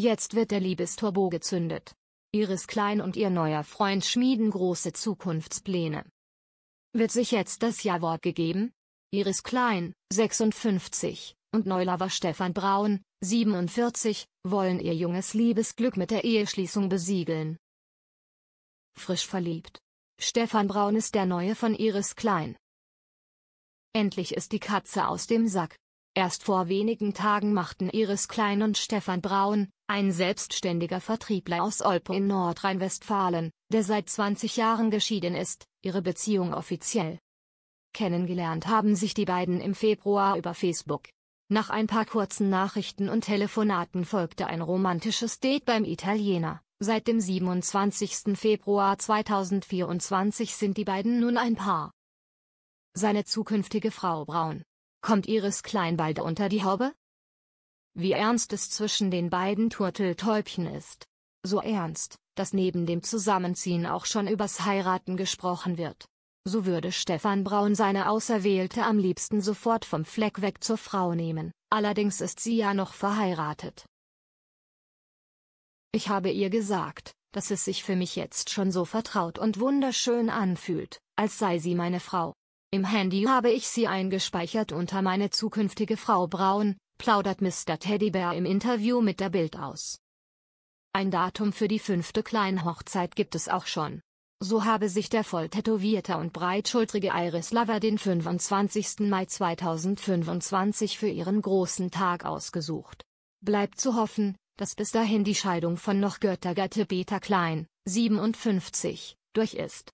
Jetzt wird der Liebesturbo gezündet. Iris Klein und ihr neuer Freund schmieden große Zukunftspläne. Wird sich jetzt das Ja-Wort gegeben? Iris Klein, 56, und Neulauer Stefan Braun, 47, wollen ihr junges Liebesglück mit der Eheschließung besiegeln. Frisch verliebt. Stefan Braun ist der Neue von Iris Klein. Endlich ist die Katze aus dem Sack. Erst vor wenigen Tagen machten Iris Klein und Stefan Braun, ein selbstständiger Vertriebler aus Olpe in Nordrhein-Westfalen, der seit 20 Jahren geschieden ist, ihre Beziehung offiziell. Kennengelernt haben sich die beiden im Februar über Facebook. Nach ein paar kurzen Nachrichten und Telefonaten folgte ein romantisches Date beim Italiener. Seit dem 27. Februar 2024 sind die beiden nun ein Paar. Seine zukünftige Frau Braun, Kommt Iris Klein bald unter die Haube? Wie ernst es zwischen den beiden Turteltäubchen ist. So ernst, dass neben dem Zusammenziehen auch schon übers Heiraten gesprochen wird. So würde Stefan Braun seine Auserwählte am liebsten sofort vom Fleck weg zur Frau nehmen, allerdings ist sie ja noch verheiratet. Ich habe ihr gesagt, dass es sich für mich jetzt schon so vertraut und wunderschön anfühlt, als sei sie meine Frau. Im Handy habe ich sie eingespeichert unter meine zukünftige Frau Braun, plaudert Mr. Teddybär im Interview mit der Bild aus. Ein Datum für die fünfte Kleinhochzeit gibt es auch schon. So habe sich der voll tätowierte und breitschultrige Iris Lover den 25. Mai 2025 für ihren großen Tag ausgesucht. Bleibt zu hoffen, dass bis dahin die Scheidung von noch Göttergatte Beta Klein, 57, durch ist.